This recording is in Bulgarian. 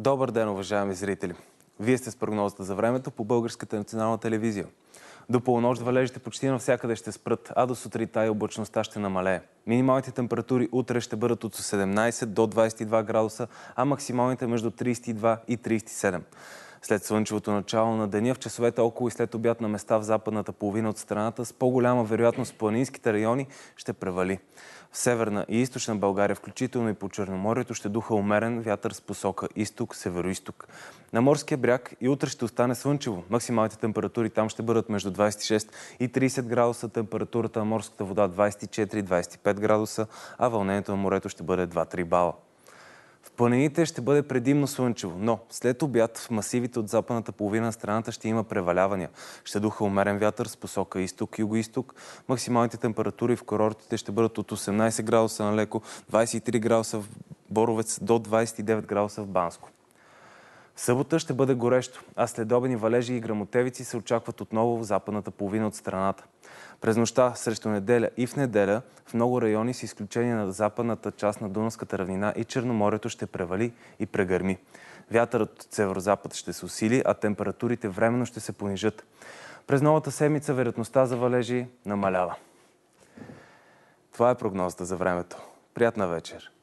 Добър ден, уважаеми зрители! Вие сте с прогнозата за времето по Българската национална телевизия. До полунощ валежите почти навсякъде ще спрат, а до сутрита и облачността ще намалее. Минималните температури утре ще бъдат от 17 до 22 градуса, а максималните между 32 и 37. След слънчевото начало на деня в часовете около и след обяд на места в западната половина от страната с по-голяма вероятност планинските райони ще превали. В северна и източна България, включително и по Черноморието, ще духа умерен вятър с посока изток -исток. На морския бряг и утре ще остане слънчево. Максималните температури там ще бъдат между 26 и 30 градуса, температурата на морската вода 24-25 градуса, а вълнението на морето ще бъде 2-3 бала планините ще бъде предимно слънчево, но след обяд в масивите от западната половина на страната ще има превалявания. Ще духа умерен вятър с посока изток, юго-исток. Максималните температури в курортите ще бъдат от 18 градуса на леко, 23 градуса в Боровец до 29 градуса в Банско събота ще бъде горещо, а следобени валежи и грамотевици се очакват отново в западната половина от страната. През нощта срещу неделя и в неделя в много райони с изключение на западната част на Дунавската равнина и Черноморето ще превали и прегърми. Вятърът от северо-запад ще се усили, а температурите временно ще се понижат. През новата седмица вероятността за валежи намалява. Това е прогнозата за времето. Приятна вечер!